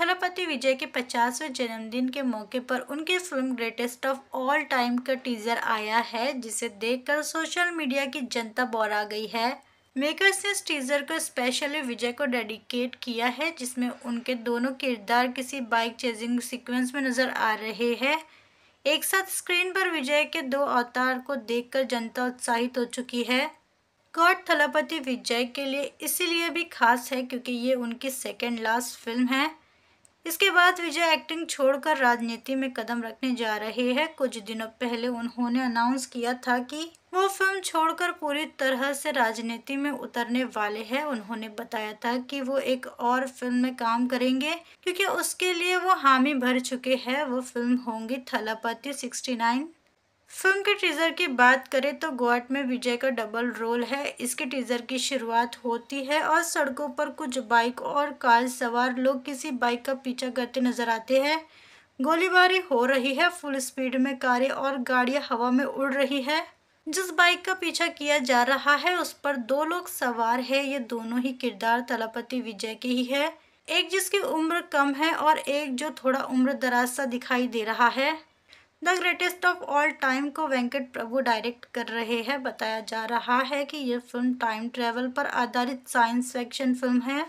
थलापति विजय के पचासवें जन्मदिन के मौके पर उनकी film greatest of all time का टीजर आया है जिसे देखकर सोशल मीडिया की जनता बौरा गई है मेकर्स ने इस टीजर को स्पेशली विजय को डेडिकेट किया है जिसमें उनके दोनों किरदार किसी बाइक चेजिंग सीक्वेंस में नजर आ रहे हैं एक साथ स्क्रीन पर विजय के दो अवतार को देखकर जनता उत्साहित हो चुकी है गॉड थलापति विजय के लिए इसीलिए भी खास है क्योंकि ये उनकी सेकेंड लास्ट फिल्म है इसके बाद विजय एक्टिंग छोड़कर राजनीति में कदम रखने जा रहे हैं कुछ दिनों पहले उन्होंने अनाउंस किया था कि वो फिल्म छोड़कर पूरी तरह से राजनीति में उतरने वाले हैं उन्होंने बताया था कि वो एक और फिल्म में काम करेंगे क्योंकि उसके लिए वो हामी भर चुके हैं वो फिल्म होंगी थलापति नाइन फिल्म के टीज़र की बात करें तो गोवाट में विजय का डबल रोल है इसके टीज़र की शुरुआत होती है और सड़कों पर कुछ बाइक और कार सवार लोग किसी बाइक का पीछा करते नजर आते हैं गोलीबारी हो रही है फुल स्पीड में कारें और गाड़ियां हवा में उड़ रही है जिस बाइक का पीछा किया जा रहा है उस पर दो लोग सवार है ये दोनों ही किरदार तलापति विजय के ही है एक जिसकी उम्र कम है और एक जो थोड़ा उम्र दराज सा दिखाई दे रहा है the greatest of all time को वेंकट प्रभु डायरेक्ट कर रहे हैं बताया जा रहा है कि यह फिल्म टाइम ट्रेवल पर आधारित साइंस फिक्शन फिल्म है